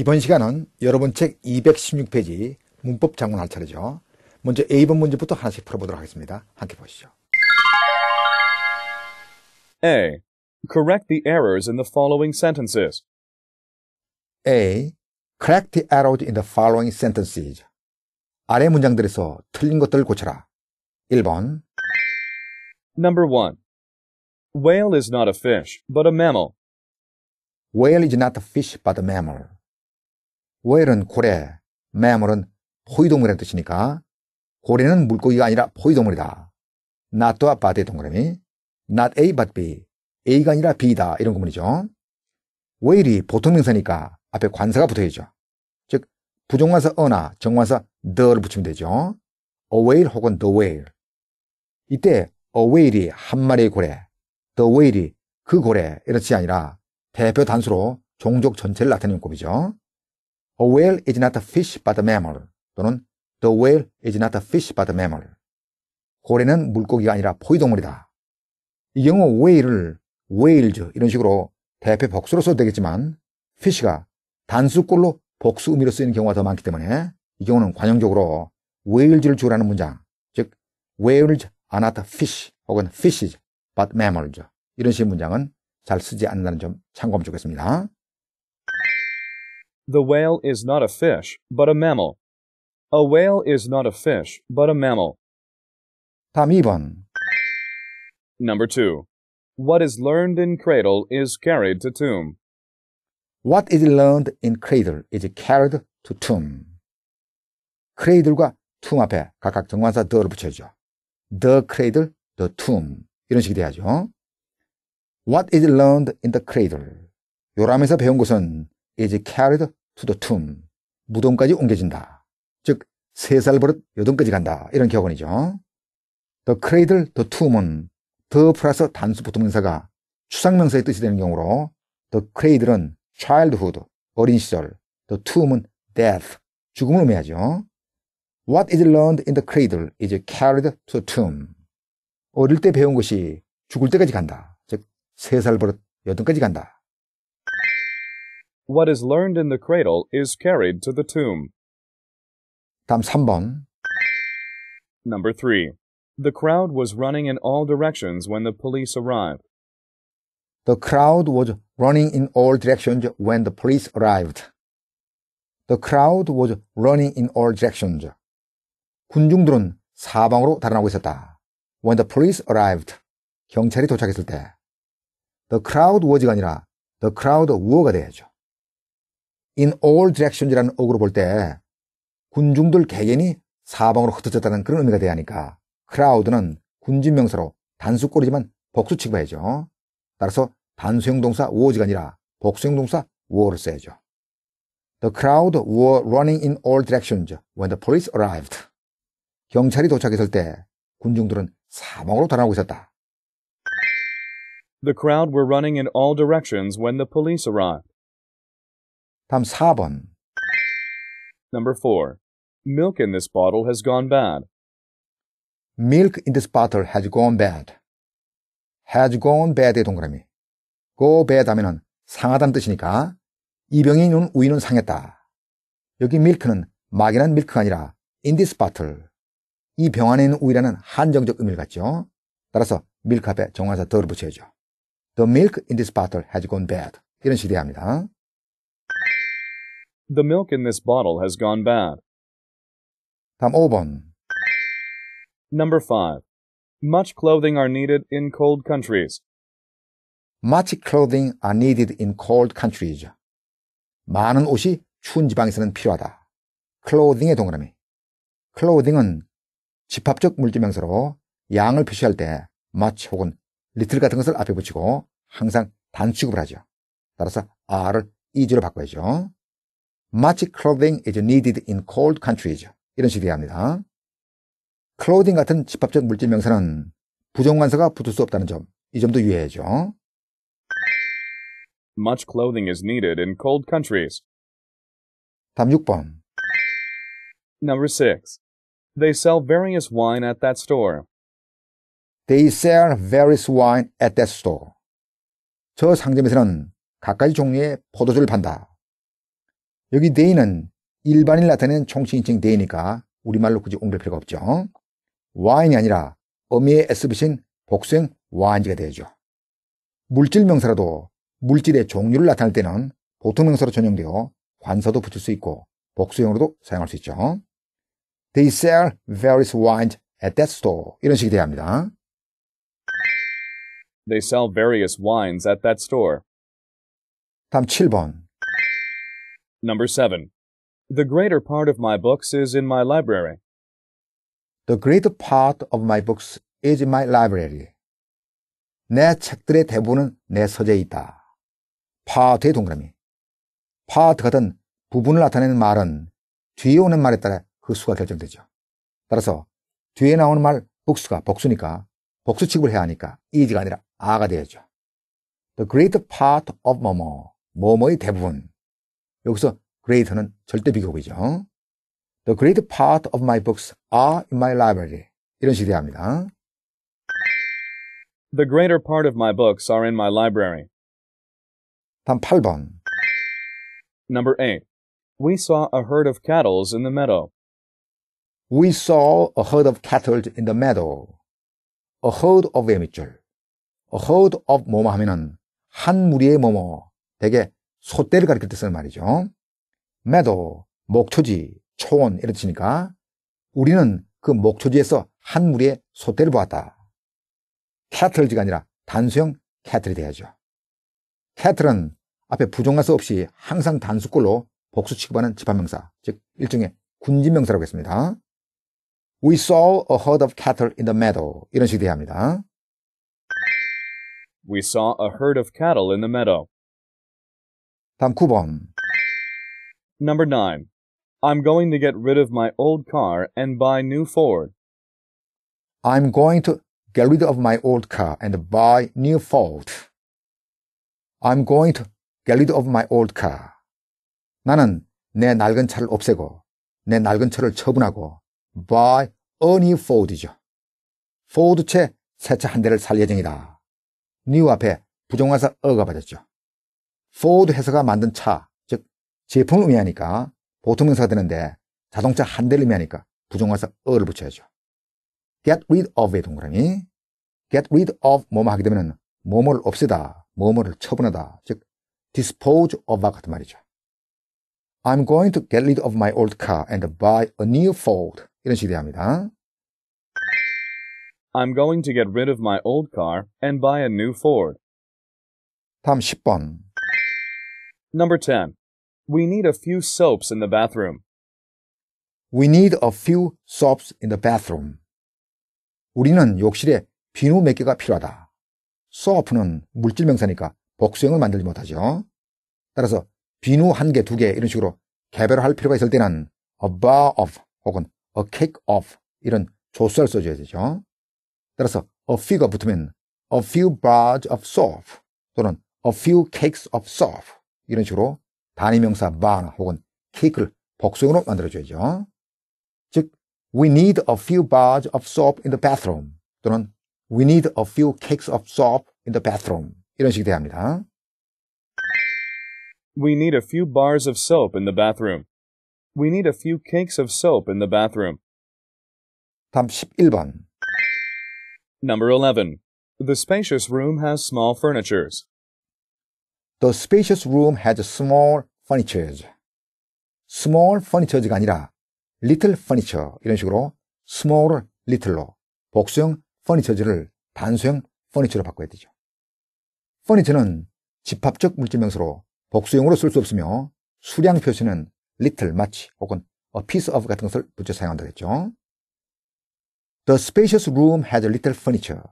이번 시간은 여러분 책 216페이지 문법 장문 할 차례죠. 먼저 A번 문제부터 하나씩 풀어보도록 하겠습니다. 함께 보시죠. A. Correct the errors in the following sentences. A. Correct the errors in the following sentences. 아래 문장들에서 틀린 것들을 고쳐라. 1번 Number 1. Whale is not a fish, but a mammal. Whale is not a fish, but a mammal. 월은 고래, 매물은 포유동물의 뜻이니까 고래는 물고기가 아니라 포유동물이다. 낫와 바디 동그라미, not A but B, A가 아니라 B다 이런 구문이죠. 월이 보통 명사니까 앞에 관사가 붙어야죠. 즉 부정관사 어나 정관사 the를 붙이면 되죠. a whale 혹은 the whale. 이때 a whale이 한 마리의 고래, the whale이 그 고래 이런렇이 아니라 대표 단수로 종족 전체를 나타내는 꼴이죠. A whale is not a fish but a mammal 또는 The whale is not a fish but a mammal. 고래는 물고기가 아니라 포유동물이다. 이 경우 whale을 whales 이런 식으로 대표 복수로 써도 되겠지만 fish가 단수꼴로 복수 의미로 쓰이는 경우가 더 많기 때문에 이 경우는 관용적으로 whales를 주라는 문장 즉 whales are not fish 혹은 fishes but mammals 이런 식의 문장은 잘 쓰지 않는다는 점 참고하면 좋겠습니다. The whale is not a fish, but a mammal. A whale is not a fish, but a mammal. 다음 2번. Number 2. What is learned in cradle is carried to tomb. What is learned in cradle is carried to tomb. cradle과 tomb 앞에 각각 정관사 the를 붙여줘. the cradle, the tomb 이런 식이 돼야죠. What is learned in the cradle? 요람에서 배운 것은 is carried 수도툼, 무동까지 옮겨진다. 즉, 세 살 버릇 여든까지 간다. 이런 격언이죠. The cradle, the tomb은 the 플러스 단수 보통 명사가 추상명사의 뜻이 되는 경우로 the cradle은 childhood, 어린 시절, the tomb은 death, 죽음을 의미하죠. What is learned in the cradle is carried to the tomb. 어릴 때 배운 것이 죽을 때까지 간다. 즉, 세 살 버릇 여든까지 간다. What is learned in the cradle is carried to the tomb. 다음 3번. Number 3. The crowd was running in all directions when the police arrived. The crowd was running in all directions when the police arrived. The crowd was running in all directions. 군중들은 사방으로 달아나고 있었다. When the police arrived. 경찰이 도착했을 때. The crowd was가 아니라 the crowd were가 돼야죠. in all direction이라는 어구로 볼 때 군중들 개개인이 사방으로 흩어졌다는 그런 의미가 돼야 하니까 크라우드는 군진명사로 단수꼴이지만 복수 취급해야죠. 따라서 단수형 동사 워즈가 아니라 복수형 동사 were를 써야죠. The crowd were running in all directions when the police arrived. 경찰이 도착했을 때 군중들은 사방으로 달아나고 있었다. The crowd were running in all directions when the police arrived. 다음 4번. Number 4. Milk in this bottle has gone bad. Milk in this bottle has gone bad. has gone bad의 동그라미. go bad 하면은 상하다는 뜻이니까 이 병이 눈 우유는 상했다. 여기 milk는 막연한 밀크가 아니라 in this bottle. 이 병 안에 있는 우유라는 한정적 의미를 갖죠. 따라서 밀크 앞에 정화사 더를 붙여야죠. The milk in this bottle has gone bad. 이런 식으로 합니다. The milk in this bottle has gone bad. 다음 5번. Number 5. Much clothing are needed in cold countries. Much clothing are needed in cold countries. 많은 옷이 추운 지방에서는 필요하다. clothing의 동그라미. clothing은 집합적 물질명사로 양을 표시할 때 much 혹은 little 같은 것을 앞에 붙이고 항상 단축을 하죠. 따라서 r을 이주로 바꿔야죠. much clothing is needed in cold countries. 이런 식으로 합니다. clothing 같은 집합적 물질 명사는 부정관사가 붙을 수 없다는 점, 이 점도 유의해야죠. Much clothing is needed in cold countries. 다음 6번. Number 6. They sell various wine at that store. They sell various wine at that store. 저 상점에서는 각가지 종류의 포도주를 판다. 여기 데이는 일반인 나타내는 총칭인칭 데이니까 우리말로 굳이 옮길 필요가 없죠. 와인이 아니라 어미의 s 빛인 복수형 와인지가 되죠. 물질 명사라도 물질의 종류를 나타낼 때는 보통 명사로 전용되어 관서도 붙일 수 있고 복수형으로도 사용할 수 있죠. They sell various wines at that store. 이런 식이 돼야 합니다. They sell various wines at that store. 다음 7번. Number 7. The greater part of my books is in my library. The greater part of my books is in my library. 내 책들의 대부분은 내 서재에 있다. part의 동그라미. part 같은 부분을 나타내는 말은 뒤에 오는 말에 따라 그 수가 결정되죠. 따라서 뒤에 나오는 말 복수가 복수니까 복수 취급을 해야 하니까 is가 아니라 are가 되야죠. The greater part of 뭐뭐, 뭐뭐의 대부분. 여기서 greater는 절대 비교급이죠. The great part of my books are in my library. 이런 식으로 합니다. The greater part of my books are in my library. 다음 8번. Number 8. We saw a herd of cattle in the meadow. We saw a herd of cattle in the meadow. A herd of 의 밑줄. A herd of 뭐뭐 하면은 한 무리의 뭐뭐. 대개 소떼를 가리킬 때 쓰는 말이죠. 매도, 목초지, 초원 이런 뜻이니까 우리는 그 목초지에서 한 무리의 소떼를 보았다. 캐틀즈가 아니라 단수형 캐틀이 돼야죠. 캐틀은 앞에 부정관수 없이 항상 단수꼴로 복수 취급하는 집합명사, 즉 일종의 군집명사라고 했습니다. We saw a herd of cattle in the meadow. 이런 식으로 돼야 합니다. We saw a herd of cattle in the meadow. 다음 9번. Number 9. I'm going to get rid of my old car and buy new Ford. I'm going to get rid of my old car and buy new Ford. I'm going to get rid of my old car. 나는 내 낡은 차를 없애고 내 낡은 차를 처분하고 buy a new Ford이죠. Ford채 새차 한 대를 살 예정이다. new 앞에 부정관사 어가 받았죠. 포드 회사가 만든 차, 즉 제품을 의미하니까 보통 명사가 되는데 자동차 한 대를 의미하니까 부정관사 어를 붙여야죠. get rid of의 동그라미 get rid of 뭐뭐 하게 되면 뭐뭐를 없애다, 뭐뭐를 처분하다, 즉 dispose of와 같은 말이죠. I'm going to get rid of my old car and buy a new Ford. 이런 식이 됩니다. I'm going to get rid of my old car and buy a new Ford. 다음 10번. Number 10. We need a few soaps in the bathroom. We need a few soaps in the bathroom. 우리는 욕실에 비누 몇 개가 필요하다. soap는 물질 명사니까 복수형을 만들지 못하죠. 따라서 비누 한 개, 두 개 이런 식으로 개별화할 필요가 있을 때는 a bar of 혹은 a cake of 이런 조수를 써줘야 되죠. 따라서 a few가 붙으면 a few bars of soap 또는 a few cakes of soap 이런 식으로 단위명사 바나 혹은 cake를 복수형으로 만들어줘야죠. 즉, we need a few bars of soap in the bathroom 또는 we need a few cakes of soap in the bathroom 이런 식이 돼야 합니다. We need a few bars of soap in the bathroom. We need a few cakes of soap in the bathroom. 다음 11번. Number 11. The spacious room has small furnitures. The spacious room has small furnitures. small furnitures가 아니라 little furniture 이런 식으로 small little로 복수형 furnitures를 단수형 furniture로 바꿔야 되죠. furniture는 집합적 물질명사로 복수형으로 쓸 수 없으며 수량 표시는 little 마치 혹은 a piece of 같은 것을 붙여 사용한다고 했죠. The spacious room has a little furniture.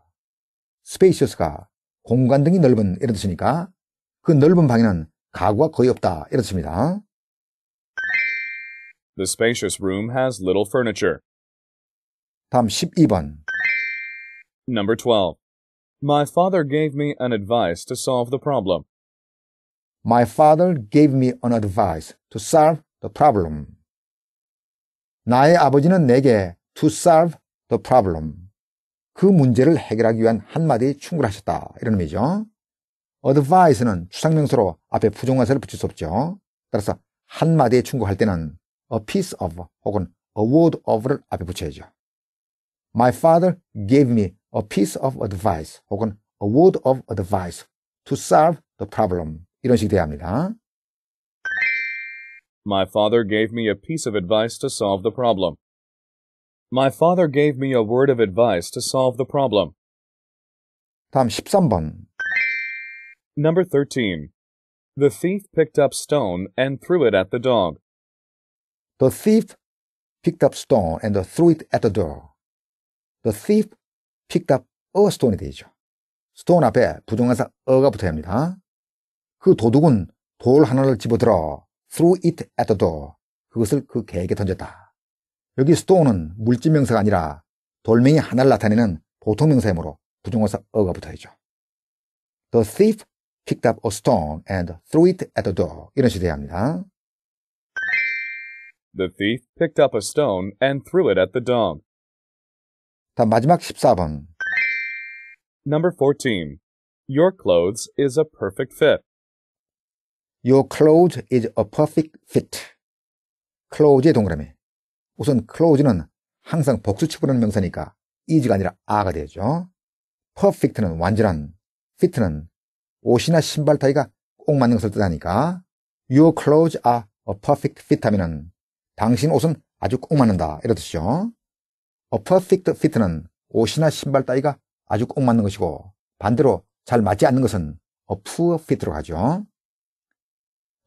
spacious가 공간 등이 넓은 이런 뜻이니까 그 넓은 방에는 가구가 거의 없다. 이렇습니다. The spacious room has little furniture. 다음 12번. Number 12. My father gave me an advice to solve the problem. My father gave me an advice to solve the problem. 나의 아버지는 내게 to solve the problem. 그 문제를 해결하기 위한 한마디 충분하셨다. 이런 의미죠. advice는 추상명사로 앞에 부정관사를 붙일 수 없죠. 따라서 한마디에 충고할 때는 a piece of 혹은 a word of를 앞에 붙여야죠. My father gave me a piece of advice 혹은 a word of advice to solve the problem. 이런 식이 돼야 합니다. My father gave me a piece of advice to solve the problem. My father gave me a word of advice to solve the problem. 다음 13번. Number 13. The thief picked up stone and threw it at the dog. The thief picked up stone and threw it at the dog. The thief picked up a stone이 되죠. stone 앞에 부정관사 a가 붙어야 합니다. 그 도둑은 돌 하나를 집어들어 threw it at the door. 그것을 그 개에게 던졌다. 여기 stone은 물질 명사가 아니라 돌멩이 하나를 나타내는 보통 명사이므로 부정관사 어가 붙어야죠. The thief picked up a stone and threw it at the d o o r 이런 식으로 합니다. The thief picked up a stone and threw it at the dog. 다음 마지막 14번. Number 14. Your clothes is a perfect fit. Your clothes is a perfect fit. clothes의 동그라미. 우선 clothes는 항상 복수치 부르는 명사니까 is가 아니라 a가 되죠. perfect는 완전한, fit는 옷이나 신발 타이가 꼭 맞는 것을 뜻하니까 Your clothes are a perfect fit 하면은 당신 옷은 아주 꼭 맞는다 이러듯이요 A perfect fit는 옷이나 신발 따위가 아주 꼭 맞는 것이고 반대로 잘 맞지 않는 것은 a poor fit로 가죠.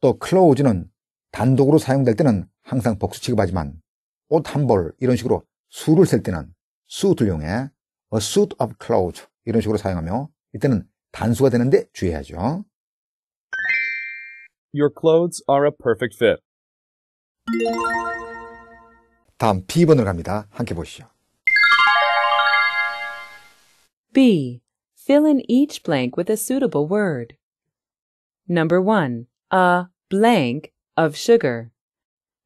또 clothes는 단독으로 사용될 때는 항상 복수 취급하지만 옷 한 벌 이런 식으로 수를 셀 때는 suit을 이용해 a suit of clothes 이런 식으로 사용하며 이때는 단수가 되는데 주의하죠. Your clothes are a perfect fit. 다음 B번으로 갑니다. 함께 보시죠. B. Fill in each blank with a suitable word. Number 1. A blank of sugar.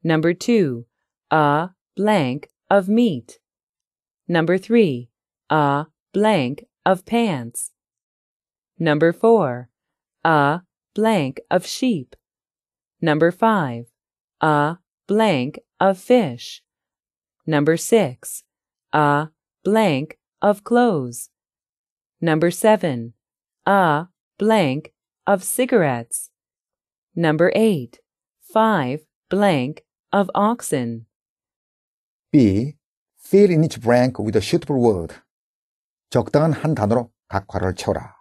Number 2. A blank of meat. Number 3. A blank of pants. Number 4. A blank of sheep. Number 5. A blank of fish. Number 6. A blank of clothes. Number 7. A blank of cigarettes. Number 8. 5 blank of oxen. B. Fill in each blank with a suitable word. 적당한 한 단어로 각 괄호를 채워라.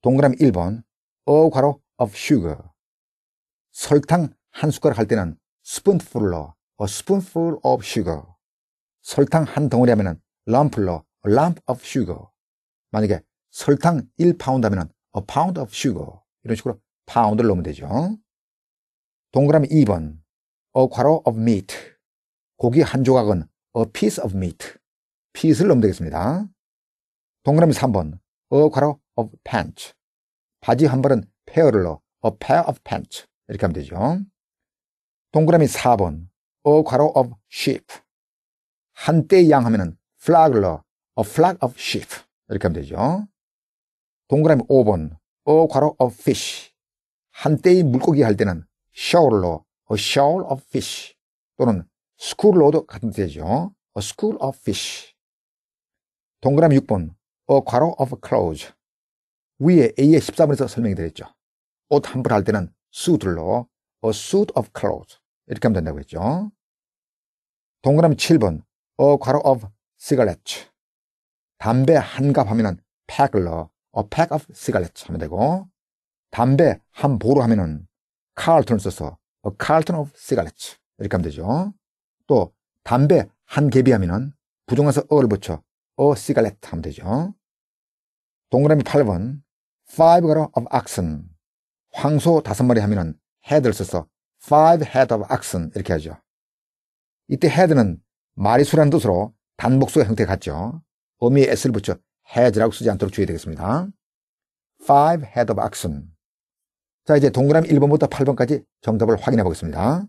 동그라미 1번 어 괄호 of sugar 설탕 한 숟가락 할 때는 spoonful로 a 어, spoonful of sugar 설탕 한 덩어리 하면은 lump로 a 어, lump of sugar 만약에 설탕 1파운드 하면은 a 어, pound of sugar 이런 식으로 파운드를 넣으면 되죠 동그라미 2번 어 괄호 of meat 고기 한 조각은 a piece of meat 피스를 넣으면 되겠습니다 동그라미 3번 어 괄호 of pants. 바지 한 벌은 페어를로 a pair of pants 이렇게 하면 되죠. 동그라미 4번 a 괄호 of sheep 한때 양 하면은 flag로 a flag of sheep 이렇게 하면 되죠. 동그라미 5번 a 괄호 of fish 한때의 물고기 할 때는 shoal로 a shoal of fish 또는 school로도 같은 뜻이죠. a school of fish 동그라미 6번 a 괄호 of clothes 위에 A의 13번에서 설명이 되겠죠옷 환불 할 때는 suit로 a suit of clothes 이렇게 하면 된다고 했죠. 동그라미 7번 a 괄호 of cigarette 담배 한 갑 하면은 pack로 a pack of cigarettes 하면 되고 담배 한 보루 하면은 carton을 써서 a carton of cigarettes 이렇게 하면 되죠. 또 담배 한 개비 하면은 부정해서 어를 붙여 a cigarette 하면 되죠. 동그라미 8번 five g of oxen. 황소 다섯 마리 하면은 head를 써서 five head of oxen 이렇게 하죠. 이때 head는 마리수라는 뜻으로 단복수 형태 같죠. 어미에 s를 붙여 head라고 쓰지 않도록 주의되겠습니다. five head of oxen. 자, 이제 동그라미 1번부터 8번까지 정답을 확인해 보겠습니다.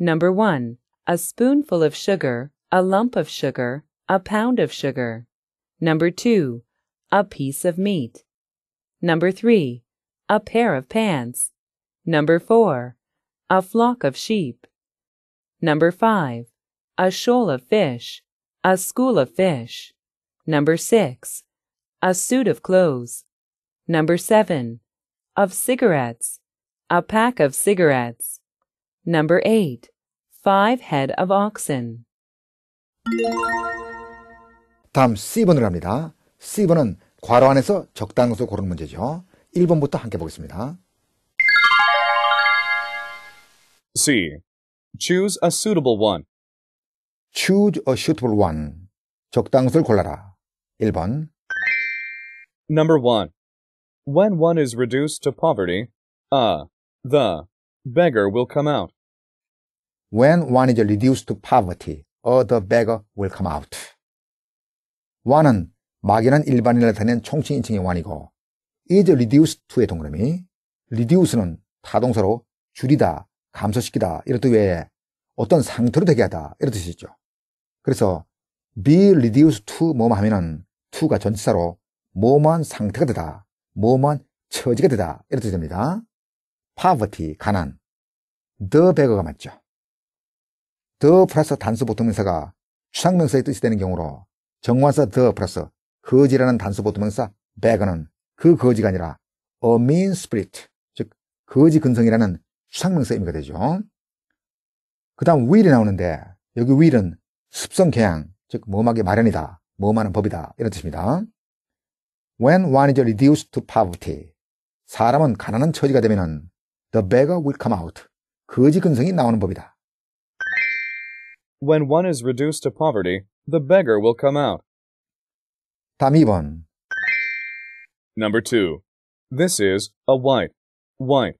Number 1. A spoonful of sugar, a lump of sugar, a pound of sugar. Number 2. a piece of meat. Number 3. A pair of pants. Number 4. A flock of sheep. Number 5. A shoal of fish. A school of fish. Number 6. A suit of clothes. Number 7. Of cigarettes. A pack of cigarettes. Number 8. Five head of oxen. 다음 C번으로 합니다. C번은 괄호 안에서 적당수 고르는 문제죠. 1번부터 함께 보겠습니다. C. Choose a suitable one. Choose a suitable one. 적당수를 골라라. 1번. Number 1. When one is reduced to poverty, a, the, beggar will come out. When one is reduced to poverty, a, the beggar will come out. one은 막연한 일반인을 나타낸 총칭 인칭의 원이고 is reduced to의 동그라미 reduce는 타동사로 줄이다, 감소시키다 이런 뜻 외에 어떤 상태로 되게 하다 이런 뜻이죠. 그래서 be reduced to 뭐뭐 하면은 to가 전치사로 뭐한 상태가 되다, 뭐한 처지가 되다 이렇 뜻이 됩니다. poverty 가난 the beggar가 맞죠. the 플러스 단수 보통명사가 추상명사의 뜻이 되는 경우로 정관사 the 플러스 거지라는 단수 보듬면서 beggar은 그 거지가 아니라 a mean spirit, 즉 거지 근성이라는 추상명사 의미가 되죠. 그 다음 will이 나오는데 여기 will은 습성 경향, 즉 모험하기 마련이다, 모험하는 법이다 이런 뜻입니다. When one is reduced to poverty, 사람은 가난한 처지가 되면 the beggar will come out, 거지 근성이 나오는 법이다. When one is reduced to poverty, the beggar will come out. 다음 2번. Number 2. This is a white, white,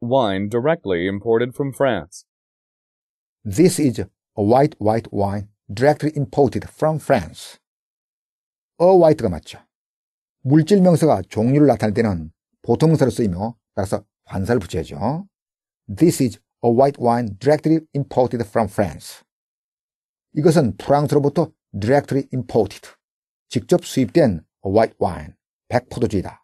wine directly imported from France. This is a white, white wine directly imported from France. a white가 맞죠. 물질 명사가 종류를 나타낼 때는 보통 쓰이며 따라서 관사를 붙여야죠. This is a white wine directly imported from France. 이것은 프랑스로부터 directly imported. 직접 수입된 white wine, 백포도주이다.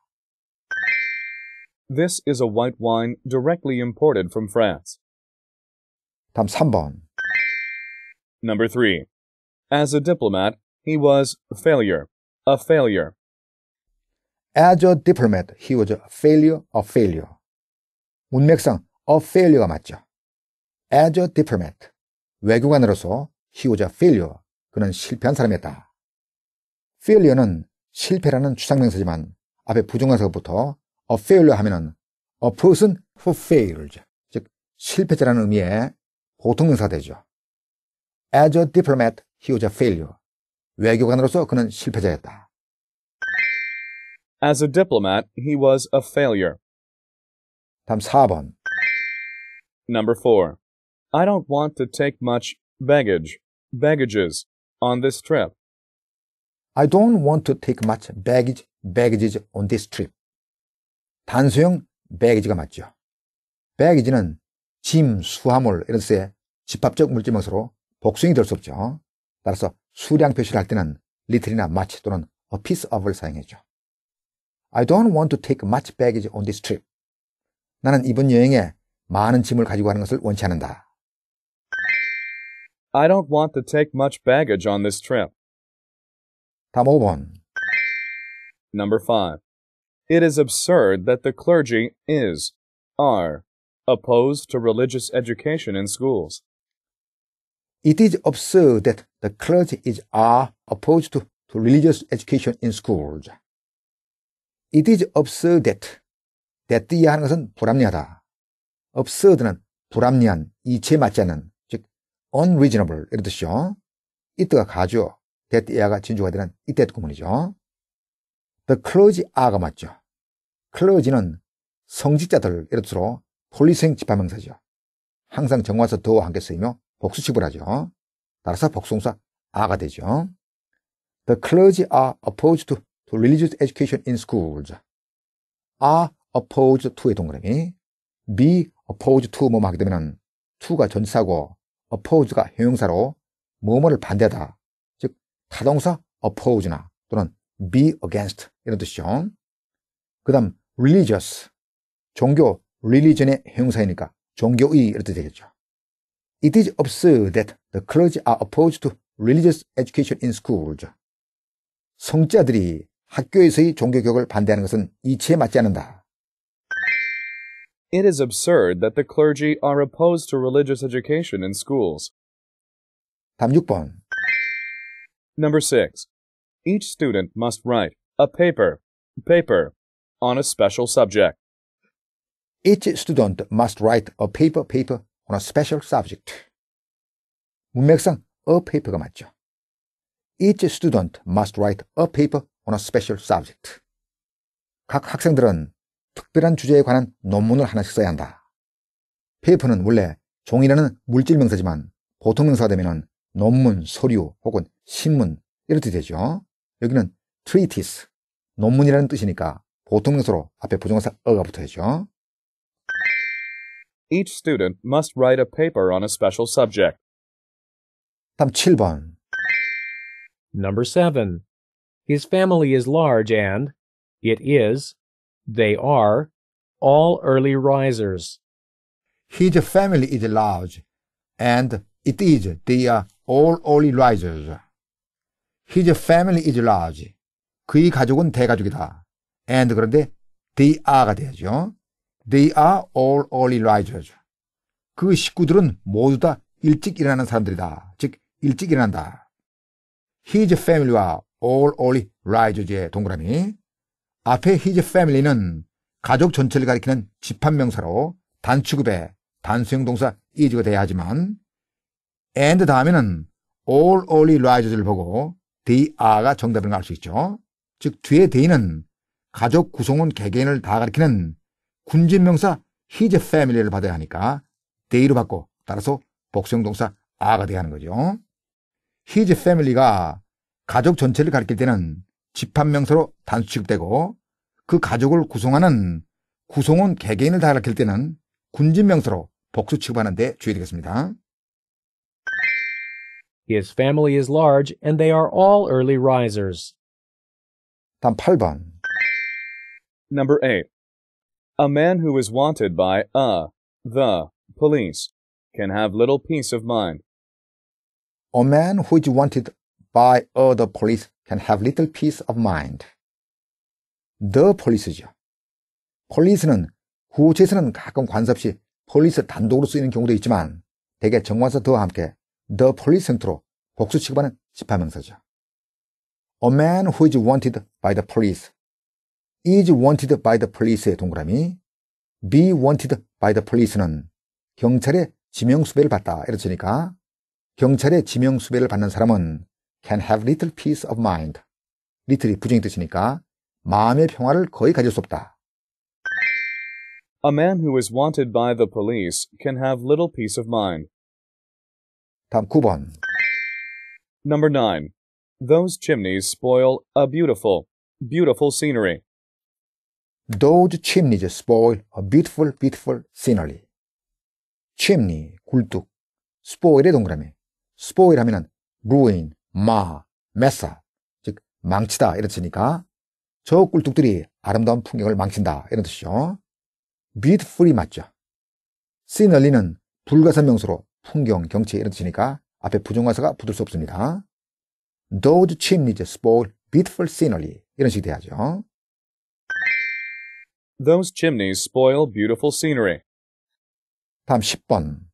This is a white wine directly imported from France. 다음 3번. Number 3. As a diplomat, he was a failure, a failure. As a diplomat, he was a failure, a failure. 문맥상 a failure가 맞죠. As a diplomat, 외교관으로서 he was a failure, 그는 실패한 사람이었다. failure는 실패라는 추상명사지만 앞에 부정관사부터 a failure 하면은 a person who failed 즉 실패자라는 의미의 보통 명사 되죠. As a diplomat, he was a failure. 외교관으로서 그는 실패자였다. As a diplomat, he was a failure. 다음 4번. Number 4. I don't want to take much baggage, baggages, on this trip. I don't want to take much baggage, baggages on this trip. 단수형 baggage가 맞죠. baggage는 짐, 수화물 이런 뜻의 집합적 물질명사로 복수형이 될 수 없죠. 따라서 수량 표시를 할 때는 little이나 much 또는 a piece of을 사용해죠. I don't want to take much baggage on this trip. 나는 이번 여행에 많은 짐을 가지고 가는 것을 원치 않는다. I don't want to take much baggage on this trip. 5번. Number 5. It is absurd that the clergy is, are, opposed to religious education in schools. It is absurd that the clergy is, are, opposed to, to religious education in schools. It is absurd that, 이 하는 것은 불합리하다. absurd는 불합리한, 이치에 맞지 않는, 즉, unreasonable, 이런 뜻이요. it가 가죠. that air가 진주가 되는 이 that 구문이죠. the clergy are가 맞죠. clergy는 성직자들, 예를 들어 폴리생 집합명사죠. 항상 정화서 더와 함께 쓰이며 복수식을 하죠. 따라서 복수동사 are가 되죠. The clergy are opposed to religious education in schools. are opposed to의 동그라미. be opposed to 뭐뭐 하게 되면 to가 전치사고 oppose가 형용사로 뭐뭐를 반대하다 타동사 oppose나 또는 be against 이런 뜻이죠. 그 다음 religious 종교 religion의 형용사이니까 종교의 이런 뜻이 되겠죠. It is absurd that the clergy are opposed to religious education in school. 성자들이 학교에서의 종교 교육을 반대하는 것은 이치에 맞지 않는다. It is absurd that the clergy are opposed to religious education in schools. 다음 6번. Number 6. Each student must write a paper, paper on a special subject. Each student must write a paper, paper on a special subject. 문맥상 a paper가 맞죠. Each student must write a paper on a special subject. 각 학생들은 특별한 주제에 관한 논문을 하나씩 써야 한다. p a p e r 는 원래 종이라는 물질 명사지만 보통 명사가 되면 논문, 서류 혹은 신문 이렇게 되죠. 여기는 treatise 논문이라는 뜻이니까 보통 명사로 앞에 부정사 어가 붙어야죠. Each student must write a paper on a special subject. 다음 7번. Number 7. His family is large and it is they are all early risers. His family is large and it is they are all early risers. His family is large. 그의 가족은 대가족이다. And 그런데 they are가 돼야죠. They are all early risers. 그 식구들은 모두 다 일찍 일하는 사람들이다. 즉 일찍 일한다. His family와 all early risers의 동그라미. 앞에 his family는 가족 전체를 가리키는 집합명사로 단축급에 단수형 동사 is가 돼야 하지만 and 다음에는 all early risers를 보고 데이아가 정답인 걸 알 수 있죠. 즉 뒤에 데이는 가족 구성원 개개인을 다 가리키는 군진명사 his family를 받아야 하니까 데이로 받고 따라서 복수형동사 아가 돼야 하는 거죠. his family가 가족 전체를 가리킬 때는 집합명사로 단수취급되고그 가족을 구성하는 구성원 개개인을 다 가리킬 때는 군진명사로 복수 취급하는 데 주의되겠습니다. His family is large and they are all early risers. 다음 8번. Number 8. A man who is wanted by a, uh, the, police can have little peace of mind. A man who is wanted by a, uh, the police can have little peace of mind. The police죠. police는 구호체에서는 가끔 관섭시 police 단독으로 쓰이는 경우도 있지만 대개 정관사 더 함께 the police센트로 복수 취급하는 집합명사죠. A man who is wanted by the police is wanted by the police의 동그라미 be wanted by the police는 경찰의 지명수배를 받다 이렇으니까 경찰의 지명수배를 받는 사람은 can have little peace of mind little이 부정의 뜻이니까 마음의 평화를 거의 가질 수 없다. A man who is wanted by the police can have little peace of mind. 다음 9번. Number 9. Those chimneys spoil a beautiful, beautiful scenery. Those chimneys spoil a beautiful, beautiful scenery. chimney, 굴뚝, spoil의 동그라미. spoil 하면은 ruin, mar, mess 즉 망치다 이런 뜻이니까 저 굴뚝들이 아름다운 풍경을 망친다 이런 뜻이죠. beautiful이 맞죠. scenery는 불가사 명사로 풍경, 경치 이런 뜻이니까 앞에 부정과사가 붙을 수 없습니다. Those chimneys spoil beautiful scenery 이런 식이 돼야죠. Those chimneys spoil beautiful scenery. 다음 10번.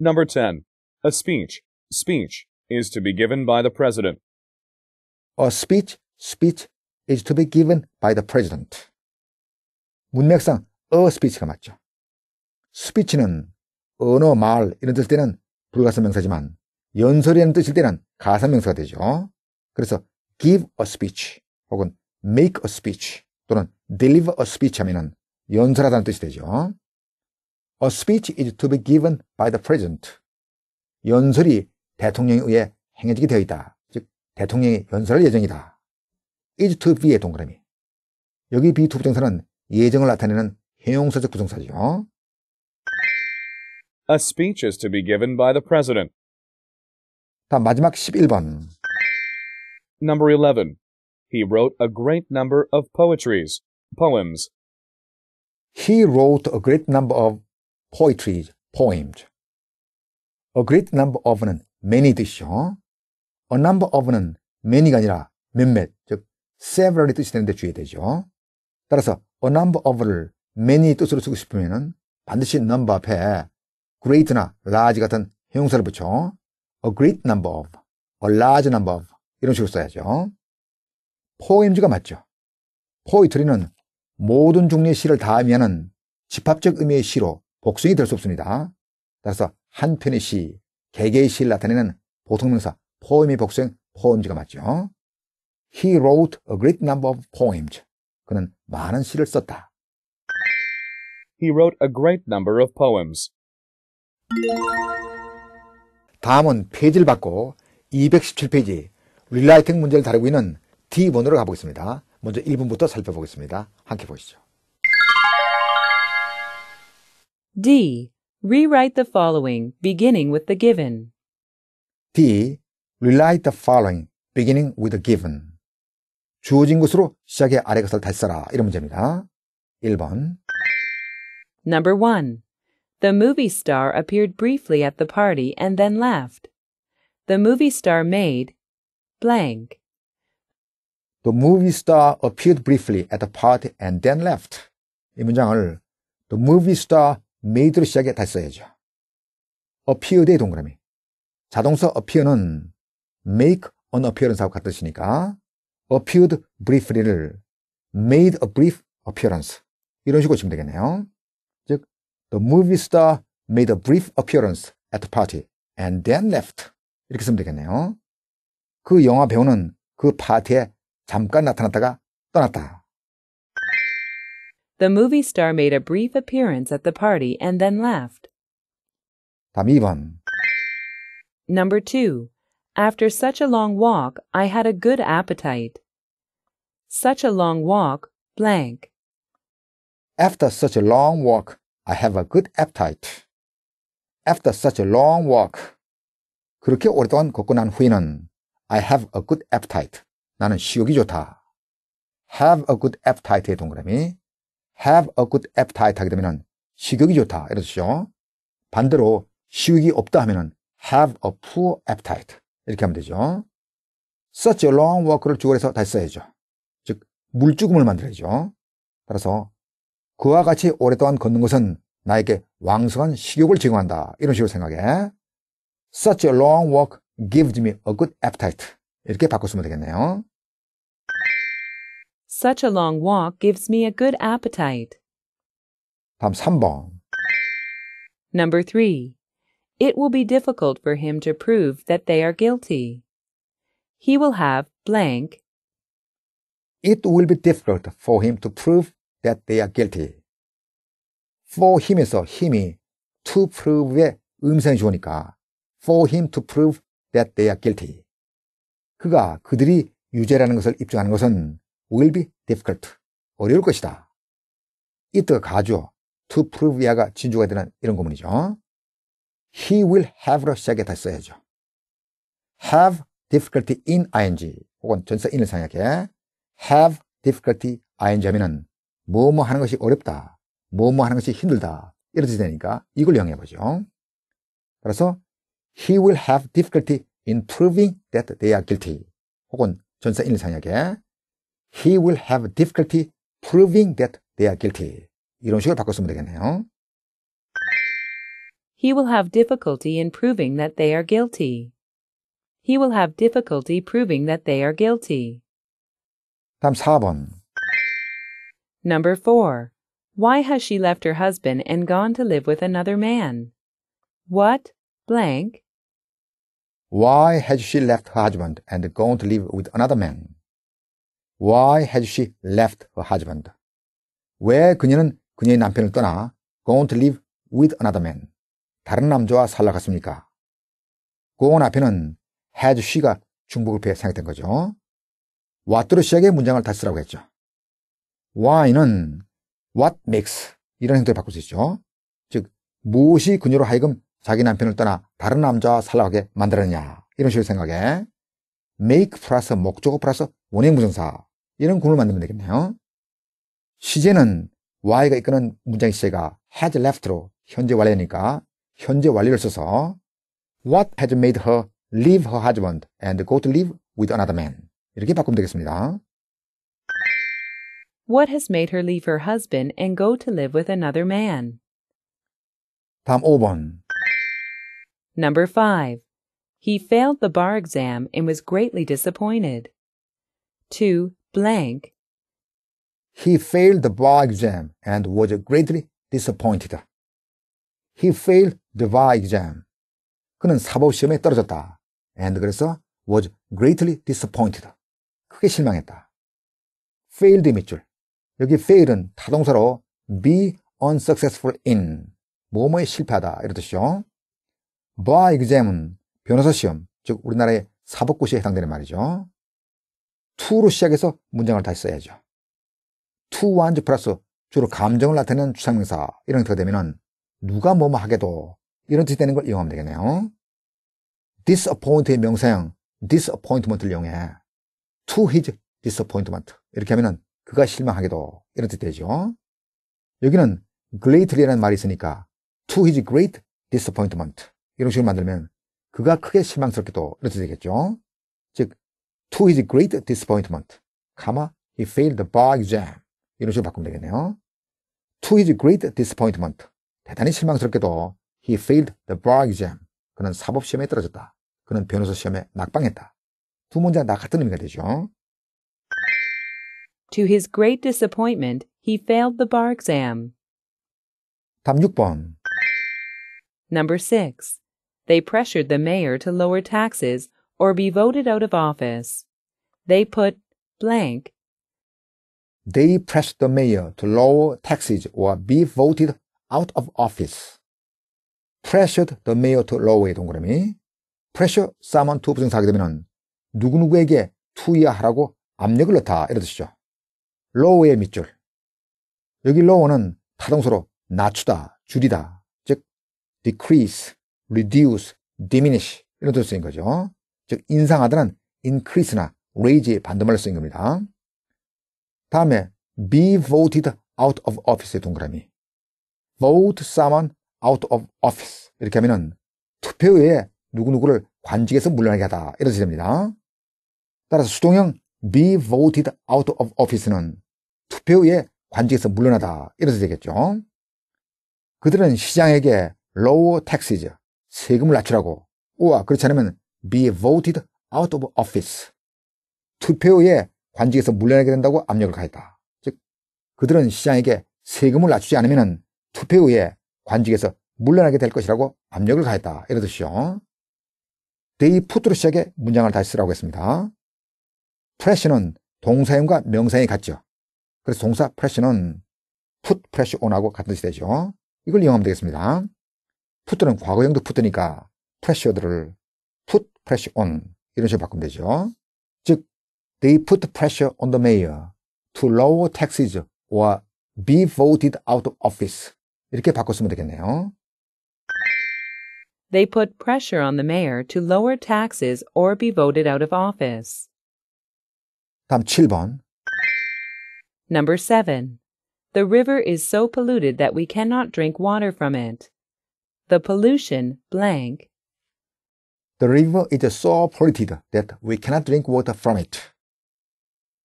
Number 10. A speech, speech is to be given by the president. A speech, speech is to be given by the president. 문맥상 a speech가 맞죠. 스피치는 언어, 말 이런 뜻일 때는 불가사 명사지만 연설이라는 뜻일 때는 가사 명사가 되죠. 그래서 give a speech 혹은 make a speech 또는 deliver a speech 하면은 연설하다는 뜻이 되죠. A speech is to be given by the president. 연설이 대통령에 의해 행해지게 되어 있다. 즉 대통령이 연설할 예정이다. is to be의 동그라미. 여기 be to 부정사는 예정을 나타내는 형용사적 부정사죠. A speech is to be given by the president. 다 마지막 11번. Number 11. He wrote a great number of poetries, poems. He wrote a great number of poetry, poems. A great number of는 many 뜻이죠. A number of는 many가 아니라 몇몇, 즉 several이 뜻이 되는데 주의되죠. 따라서 a number of를 many 뜻으로 쓰고 싶으면 반드시 number 앞에 great나 large 같은 형용사를 붙여 a great number of, a large number of 이런 식으로 써야죠. poems가 맞죠. poetry는 모든 종류의 시를 다 의미하는 집합적 의미의 시로 복수이 될 수 없습니다. 따라서 한 편의 시, 개개의 시를 나타내는 보통명사 poem의 복수형 poems가 맞죠. He wrote a great number of poems. 그는 많은 시를 썼다. He wrote a great number of poems. 다음은 페이지를 바꿔 217페이지 릴라이팅 문제를 다루고 있는 D번호로 가보겠습니다. 먼저 1번부터 살펴보겠습니다. 함께 보시죠. D. Rewrite the following, beginning with the given. D. Rewrite the following, beginning with the given. 주어진 것으로 시작의 아래 것을 다시 써라. 이런 문제입니다. 1번. Number 1. The movie star appeared briefly at the party and then left. The movie star made blank. The movie star appeared briefly at the party and then left. 이 문장을 the movie star made로 시작해 다시 써야죠. appeared의 동그라미. 자동사 appear는 make an appearance하고 같으시니까 appeared briefly를 made a brief appearance 이런 식으로 치면 되겠네요. The movie star made a brief appearance at the party and then left. 이렇게 쓰면 되겠네요. 그 영화 배우는 그 파티에 잠깐 나타났다가 떠났다. The movie star made a brief appearance at the party and then left. 다음 2번. Number 2. After such a long walk, I had a good appetite. Such a long walk, blank. After such a long walk, I have a good appetite. After such a long walk. 그렇게 오랫동안 걷고 난 후에는 I have a good appetite. 나는 식욕이 좋다. have a good appetite의 동그라미. have a good appetite 하게 되면 식욕이 좋다. 이런 뜻이죠. 반대로 식욕이 없다 하면 have a poor appetite. 이렇게 하면 되죠. such a long walk를 주어해서 다시 써야죠. 즉, 물주금을 만들어야죠. 따라서 그와 같이 오랫동안 걷는 것은 나에게 왕성한 식욕을 제공한다. 이런 식으로 생각해. Such a long walk gives me a good appetite. 이렇게 바꿔쓰면 되겠네요. Such a long walk gives me a good appetite. 다음 3번. Number 3. It will be difficult for him to prove that they are guilty. He will have blank. It will be difficult for him to prove that they are guilty. for him에서 힘이 to prove의 음성이 좋으니까 for him to prove that they are guilty. 그가 그들이 유죄라는 것을 입증하는 것은 will be difficult. 어려울 것이다. 이때 가죠. to prove야가 진주가 되는 이런 고문이죠. he will have로 시작에 다시 써야죠. have difficulty in ing 혹은 전사 in을 생각해 have difficulty ing 하면은 뭐뭐 하는 것이 어렵다. 뭐뭐 하는 것이 힘들다. 이렇게 되니까 이걸 이용해 보죠. 그래서 he will have difficulty in proving that they are guilty. 혹은 전사 1, 상역에 he will have difficulty proving that they are guilty. 이런 식으로 바꿨으면 되겠네요. He will have difficulty in proving that they are guilty. He will have difficulty proving that they are guilty. 다음 4번. Number 4. Why has she left her husband and gone to live with another man? What blank? Why has she left her husband and gone to live with another man? Why has she left her husband? 왜 그녀는 그녀의 남편을 떠나 gone to live with another man, 다른 남자와 살러 갔습니까? gone 앞에는 has she가 중복을 피해 생각된 거죠. 와뚜르 시작의 문장을 다 쓰라고 했죠. why는 what makes 이런 형태로 바꿀 수 있죠. 즉 무엇이 그녀로 하여금 자기 남편을 떠나 다른 남자와 살라하게 만들었느냐 이런 식으로 생각해 make 플러스 목적어 플러스 원형 부정사 이런 구문을 만들면 되겠네요. 시제는 why가 이끄는 문장 시제가 had left로 현재 완료니까 현재 완료를 써서 what had made her leave her husband and go to live with another man 이렇게 바꾸면 되겠습니다. What has made her leave her husband and go to live with another man? 다음 5번. Number 5. He failed the bar exam and was greatly disappointed. 2. Blank. He failed the bar exam and was greatly disappointed. He failed the bar exam. 그는 사법시험에 떨어졌다. And 그래서 was greatly disappointed. 크게 실망했다. failed의 밑줄. 여기 fail은 타동사로 be unsuccessful in 뭐뭐에 실패하다 이런 뜻이죠. bar exam은 변호사 시험 즉 우리나라의 사법고시에 해당되는 말이죠. to로 시작해서 문장을 다시 써야죠. to 완주 플러스 주로 감정을 나타내는 추상명사 이런 형태가 되면 누가 뭐뭐 하게도 이런 뜻이 되는 걸 이용하면 되겠네요. disappoint의 명사형 disappointment를 이용해 to his disappointment 이렇게 하면은 그가 실망하게도 이런 뜻 되죠. 여기는 greatly라는 말이 있으니까 to his great disappointment 이런 식으로 만들면 그가 크게 실망스럽게도 이런 뜻 되겠죠. 즉 to his great disappointment 가마 he failed the bar exam 이런 식으로 바꾸면 되겠네요. to his great disappointment 대단히 실망스럽게도 he failed the bar exam 그는 사법 시험에 떨어졌다. 그는 변호사 시험에 낙방했다. 두 문장 다 같은 의미가 되죠. To his great disappointment, he failed the bar exam. 답 6번. Number 6. They pressured the mayor to lower taxes or be voted out of office. They put blank. They pressed the mayor to lower taxes or be voted out of office. pressured the mayor to lower 동그라미 pressure someone to 부정사하게 되면 누구누구에게 투여하라고 압력을 넣다 이런 뜻이죠. 로우의 밑줄. 여기 로우는 타동사로 낮추다, 줄이다. 즉, decrease, reduce, diminish 이런 뜻으 쓰인 거죠. 즉, 인상하다는 increase나 raise의 반대말로 쓰인 겁니다. 다음에 be voted out of office의 동그라미. vote someone out of office. 이렇게 하면은 투표에 누구누구를 관직에서 물러나게 하다. 이런 뜻됩니다 따라서 수동형 be voted out of office는 투표 후에 관직에서 물러나다 이래서 되겠죠. 그들은 시장에게 low taxes, 세금을 낮추라고 우와 그렇지 않으면 be voted out of office, 투표 후에 관직에서 물러나게 된다고 압력을 가했다. 즉 그들은 시장에게 세금을 낮추지 않으면 투표 후에 관직에서 물러나게 될 것이라고 압력을 가했다. 이러듯이요 데이 푸트로 시작해 문장을 다시 쓰라고 했습니다. 프레시는 동사형과 명사형이 같죠. 그래서 동사 프레시는 put pressure on하고 같은 시대죠. 이걸 이용하면 되겠습니다. put는 과거형도 put니까 pressure들을 put pressure on 이런 식으로 바꾸면 되죠. 즉, they put pressure on the mayor to lower taxes or be voted out of office. 이렇게 바꿨으면 되겠네요. They put pressure on the mayor to lower taxes or be voted out of office. 다음 7번. Number 7. The river is so polluted that we cannot drink water from it. The pollution blank. The river is so polluted that we cannot drink water from it.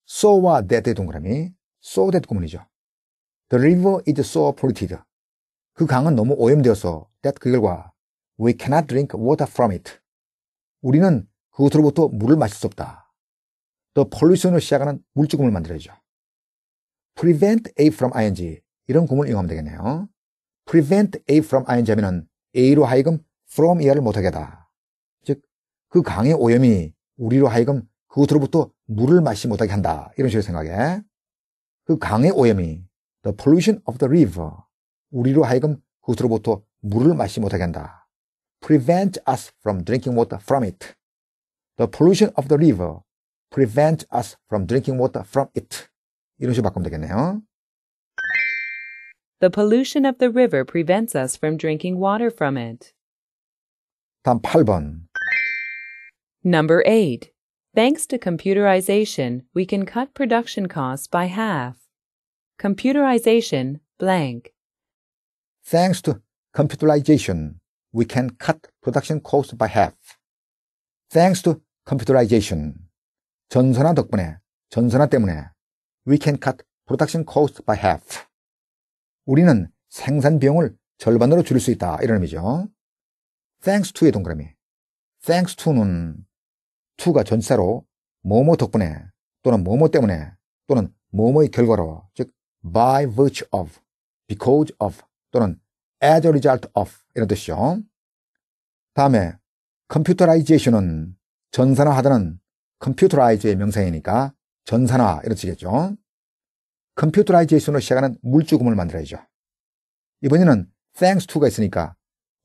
so와 that의 동그라미, so that 구문이죠. The river is so polluted. 그 강은 너무 오염되어서 that 그 결과 we cannot drink water from it. 우리는 그것으로부터 물을 마실 수 없다. The pollution을 시작하는 물주금을 만들어야죠. prevent A from ing 이런 구문을 이용하면 되겠네요. prevent A from ing 하면 A로 하여금 from 이하를 못하게 하다. 즉, 그 강의 오염이 우리로 하여금 그것으로부터 물을 마시 지 못하게 한다. 이런 식으로 생각해. 그 강의 오염이 the pollution of the river 우리로 하여금 그것으로부터 물을 마시 지 못하게 한다. prevent us from drinking water from it. The pollution of the river prevent us from drinking water from it. 이런 식으로 바꾸면 되겠네요. The pollution of the river prevents us from drinking water from it. 다음 8번. Number 8. Thanks to computerization, we can cut production costs by half. Computerization, blank. Thanks to computerization, we can cut production costs by half. Thanks to computerization. 전선화 덕분에, 전선화 때문에 We can cut production cost by half. 우리는 생산 비용을 절반으로 줄일 수 있다. 이런 의미죠. Thanks to의 동그라미. Thanks to는 to가 전사로 뭐뭐 덕분에 또는 뭐뭐 때문에 또는 뭐뭐의 결과로 즉 by virtue of, because of 또는 as a result of 이런 뜻이죠. 다음에 컴퓨터라이제이션은 전산화하다는 컴퓨터라이즈의 명사이니까 전산화 이런 식이겠죠. 컴퓨터라이제이션으로 시작하는 물주금을 만들어야죠. 이번에는 thanks to가 있으니까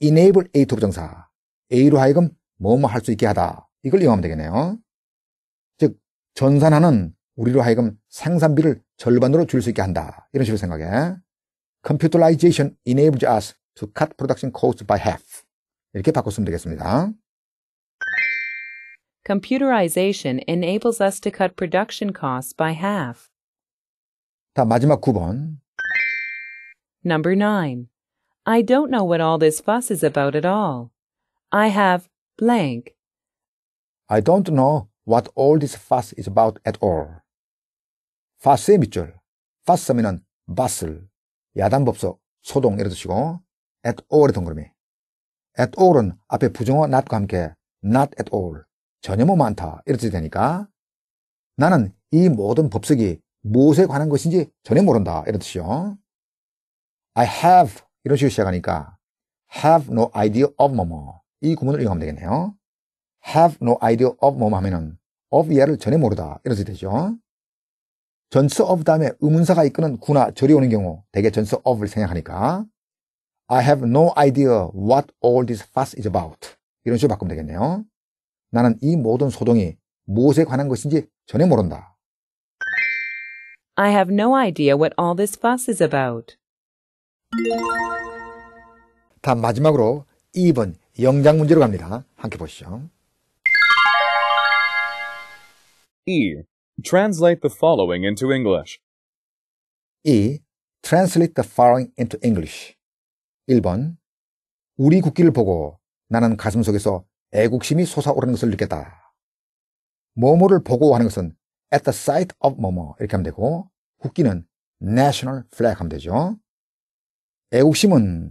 enable A to 부정사 A로 하여금 뭐뭐 할 수 있게 하다 이걸 이용하면 되겠네요. 즉 전산화는 우리로 하여금 생산비를 절반으로 줄일 수 있게 한다 이런 식으로 생각해. Computerization enables us to cut production costs by half 이렇게 바꿨으면 되겠습니다. Computerization enables us to cut production costs by half. 다 마지막 9번. Number 9. I don't know what all this fuss is about at all. I have blank. I don't know what all this fuss is about at all. fuss의 밑줄. fuss 하면은 bustle, 야단법석, 소동 이런 뜻이고 at all의 동그라미. at all은 앞에 부정어 not과 함께 not at all, 전혀 뭐 많다. 이렇게 되니까 나는 이 모든 법석이 무엇에 관한 것인지 전혀 모른다. 이런 뜻이요. I have 이런 식으로 시작하니까 have no idea of 뭐뭐 이 구문을 이용하면 되겠네요. have no idea of 뭐뭐 하면은 of 이하를 전혀 모르다. 이런 뜻이 되죠. 전서 of 다음에 의문사가 이끄는 구나 절이 오는 경우 대개 전서 of를 생각하니까 I have no idea what all this fuss is about 이런 식으로 바꾸면 되겠네요. 나는 이 모든 소동이 무엇에 관한 것인지 전혀 모른다. I have no idea what all this fuss is about. 다음 마지막으로 2번 영장 문제로 갑니다. 함께 보시죠. E. Translate the following into English. E. Translate the following into English. 1번 우리 국기를 보고 나는 가슴속에서 애국심이 솟아오르는 것을 느꼈다. 모모를 보고하는 것은 at the sight of 뭐뭐 이렇게 하면 되고 국기는 national flag 하면 되죠. 애국심은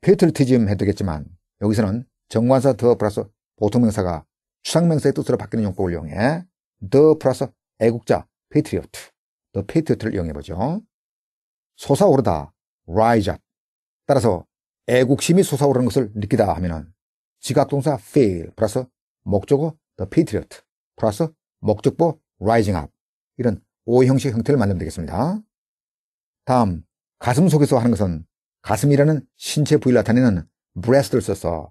t r 페트 i 티 m 해도 되겠지만 여기서는 정관사 더 플러스 보통명사가 추상명사의 뜻으로 바뀌는 용법을 이용해 더 플러스 애국자 p a 페트 i 어트더 p a 페트 i 어트를 이용해보죠. 솟아오르다 rise up 따라서 애국심이 솟아오르는 것을 느끼다 하면은 지각동사 fail 플러스 목적어 the patriot 플러스 목적보 rising up 이런 오 형식 형태를 만들면 되겠습니다. 다음 가슴 속에서 하는 것은 가슴이라는 신체 부위를 나타내는 breast를 써서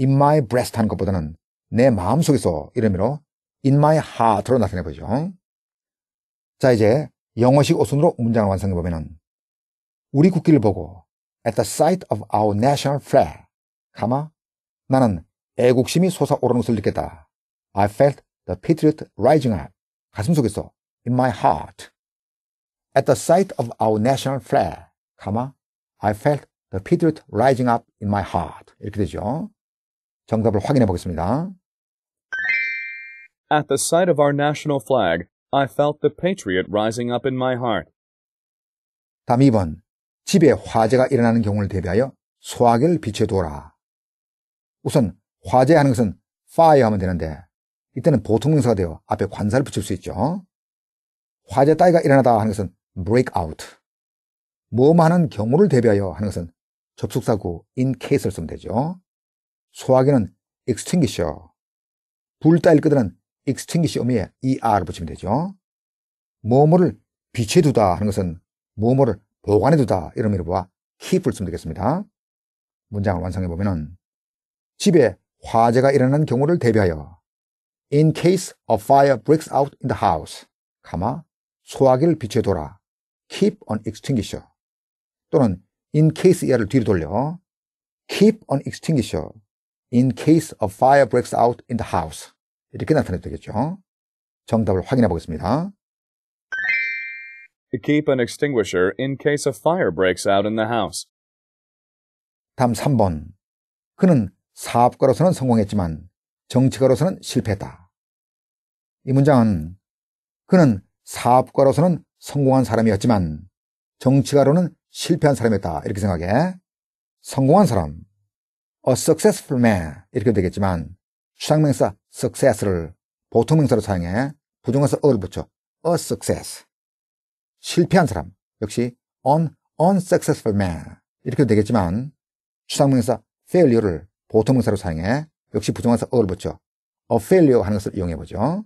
in my breast 하는 것보다는 내 마음 속에서 이름으로 in my heart로 나타내 보죠. 자 이제 영어식 오순으로 문장을 완성해 보면은 우리 국기를 보고 at the sight of our national flag, 가마 나는 애국심이 솟아오르는 것을 느꼈다. I felt the patriot rising up. 가슴 속에서 in my heart. At the sight of our national flag, 가마, I felt the patriot rising up in my heart. 이렇게 되죠. 정답을 확인해 보겠습니다. At the sight of our national flag, I felt the patriot rising up in my heart. 다음 2번. 집에 화재가 일어나는 경우를 대비하여 소화기를 비춰두어라. 우선 화재하는 것은 fire 하면 되는데 이때는 보통 명사가 되어 앞에 관사를 붙일 수 있죠. 화재 따위가 일어나다 하는 것은 break out. 뭐뭐 하는 경우를 대비하여 하는 것은 접속사고 in case를 쓰면 되죠. 소화기는 extinguisher. 불 따위를 끄드는 extinguish e 어미에 e r 을 붙이면 되죠. 뭐뭐를 빛에 두다 하는 것은 뭐뭐를 보관해 두다 이런 의미로 봐아 keep을 쓰면 되겠습니다. 문장을 완성해 보면은 집에 화재가 일어나는 경우를 대비하여 In case a fire breaks out in the house, 가마 소화기를 빛에 돌아 keep on extinguisher 또는 in case 이하를 뒤로 돌려 keep on extinguisher in case a fire breaks out in the house 이렇게 나타내도 되겠죠. 정답을 확인해 보겠습니다. To keep an extinguisher in case a fire breaks out in the house. 다음 3번. 그는 사업가로서는 성공했지만 정치가로서는 실패했다. 이 문장은 그는 사업가로서는 성공한 사람이었지만 정치가로는 실패한 사람이었다. 이렇게 생각해. 성공한 사람, a successful man 이렇게 되겠지만 추상명사 success를 보통명사로 사용해 부정어에서 어를 붙여 a success. 실패한 사람 역시 an unsuccessful man 이렇게 되겠지만 추상명사 failure를 보통명사로 사용해 역시 부정관사 어를 붙죠. a failure 하는 것을 이용해보죠.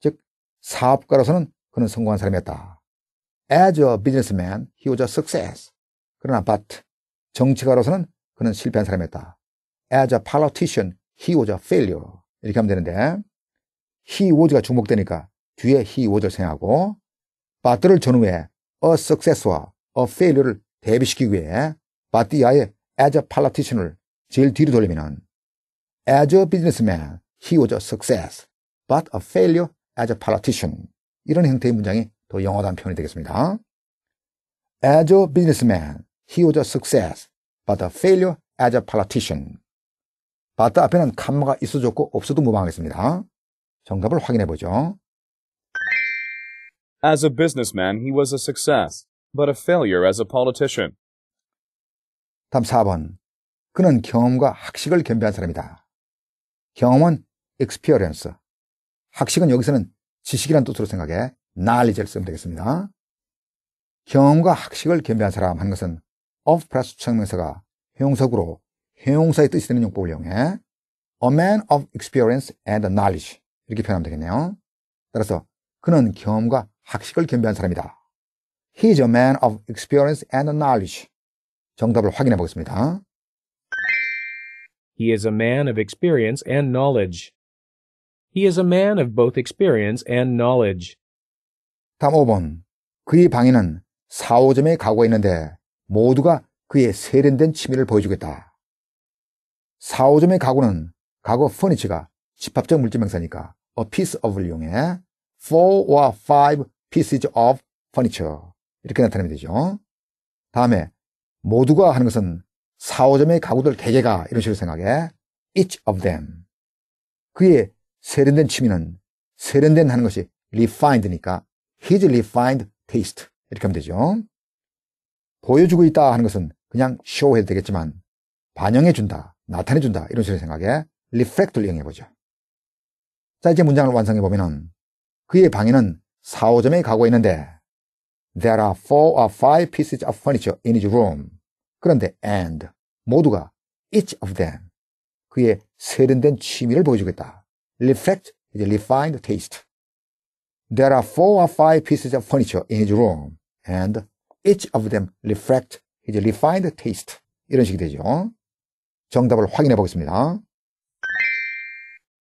즉 사업가로서는 그는 성공한 사람이었다. As a businessman, he was a success. 그러나 but 정치가로서는 그는 실패한 사람이었다. As a politician, he was a failure. 이렇게 하면 되는데 he was가 중복되니까 뒤에 he was를 생하고 but를 전후에 a success와 a failure를 대비시키기 위해 but 이하에 as a politician을 제일 뒤로 돌리면 as a businessman he was a success but a failure as a politician 이런 형태의 문장이 또 영어단 표현이 되겠습니다. As a businessman he was a success but a failure as a politician but 앞에는 칸마가 있어 좋고 없어도 무방하겠습니다. 정답을 확인해 보죠. As a businessman, he was a success, but a failure as a politician. 다음 4번. 그는 경험과 학식을 겸비한 사람이다. 경험은 experience. 학식은 여기서는 지식이란 뜻으로 생각해 knowledge를 쓰면 되겠습니다. 경험과 학식을 겸비한 사람 한 것은 of 플러스 추명사가 형용사구로 형용사의 뜻이 되는 용법을 이용해 a man of experience and knowledge 이렇게 표현하면 되겠네요. 따라서 그는 경험과 학식을 겸비한 사람이다. He is a man of experience and knowledge. 정답을 확인해 보겠습니다. He is a man of experience and knowledge. He is a man of both experience and knowledge. 35번. 그의 방에는 4, 5점의 가구가 있는데 모두가 그의 세련된 취미를 보여주겠다. 4, 5점의 가구는 가구 퍼니처가 집합적 물질명사니까 a piece of를 이용해 four or five pieces of furniture 이렇게 나타내면 되죠. 다음에 모두가 하는 것은 4, 5점의 가구들 대개가 이런 식으로 생각해. each of them. 그의 세련된 취미는 세련된 하는 것이 refined니까 his refined taste 이렇게 하면 되죠. 보여주고 있다 하는 것은 그냥 show해도 되겠지만 반영해준다, 나타내준다 이런 식으로 생각해 reflect를 이용해보죠. 자 이제 문장을 완성해보면 그의 방에는 4, 5점의 가구가 있는데 There are four or five pieces of furniture in his room. 그런데 and 모두가 each of them 그의 세련된 취미를 보여주겠다. reflect 이제 refined taste. There are four or five pieces of furniture in his room and each of them reflect 이제 refined taste. 이런 식이 되죠. 정답을 확인해 보겠습니다.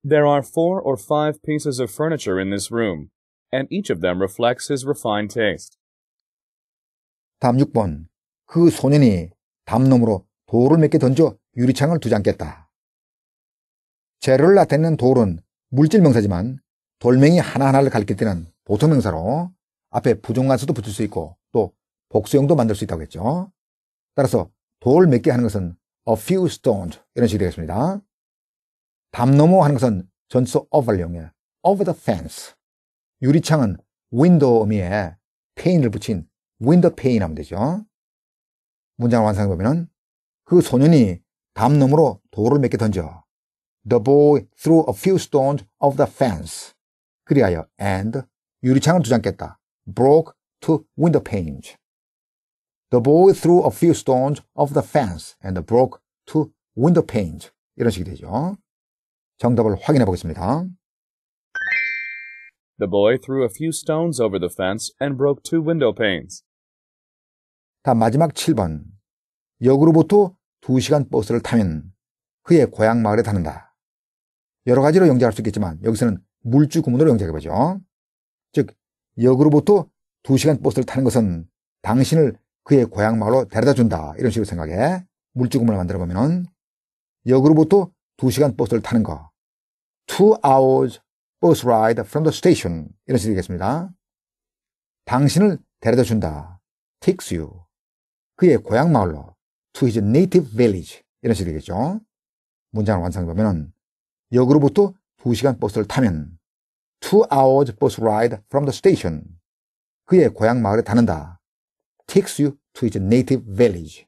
There are four or five pieces of furniture in this room, and each of them reflects his refined taste. 다음 6번. 그 소년이 담놈으로 돌을 몇 개 던져 유리창을 두 장 깼다. 재료를 나타내는 돌은 물질 명사지만 돌멩이 하나하나를 가리킬 때는 보통 명사로 앞에 부정관수도 붙일 수 있고 또 복수형도 만들 수 있다고 했죠. 따라서 돌 몇 개 하는 것은 a few stones 이런 식이 되겠습니다. 담 넘어 하는 것은 전수 over용의 over the fence. 유리창은 window 의미에 페인을 붙인 window pane 하면 되죠. 문장을 완성해보면 그 소년이 담놈으로 돌을 몇 개 던져. The boy threw a few stones o f the fence. 그리하여 and 유리창을 두 장 깼다. broke t o window panes. The boy threw a few stones o f the fence and broke t o window panes. 이런 식이 되죠. 정답을 확인해 보겠습니다. The boy threw a few stones over the fence and broke two window panes. 다 마지막 7번. 역으로부터 2시간 버스를 타면 그의 고향 마을에 닿는다. 여러 가지로 영작할 수 있겠지만 여기서는 물주 구문으로 영작해보죠. 즉, 역으로부터 2시간 버스를 타는 것은 당신을 그의 고향 마을로 데려다 준다. 이런 식으로 생각해. 물주 구문을 만들어 보면은 역으로부터 2시간 버스를 타는 거. 2 hours bus ride from the station. 이런 식으로 되겠습니다. 당신을 데려다 준다. takes you. 그의 고향 마을로 to his native village 이런 식이 되겠죠. 문장을 완성해보면 역으로부터 2시간 버스를 타면 2 hours bus ride from the station 그의 고향 마을에 다는다. takes you to his native village.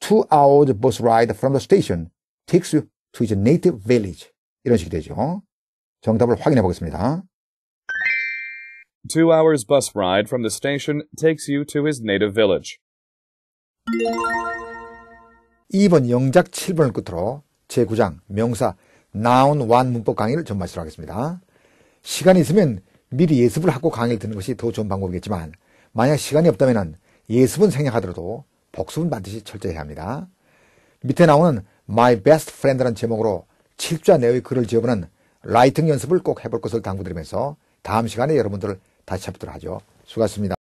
2 hours bus ride from the station takes you to his native village. 이런 식이 되죠. 정답을 확인해 보겠습니다. 2 hours bus ride from the station takes you to his native village. 2번 영작 7번을 끝으로 제9장 명사 나온 완 문법 강의를 전마치도록 하겠습니다. 시간이 있으면 미리 예습을 하고 강의를 듣는 것이 더 좋은 방법이겠지만 만약 시간이 없다면 예습은 생략하더라도 복습은 반드시 철저히 해야 합니다. 밑에 나오는 My Best Friend라는 제목으로 7자 내의 글을 지어보는 라이팅 연습을 꼭 해볼 것을 당부드리면서 다음 시간에 여러분들을 다시 찾도록 하죠. 수고하셨습니다.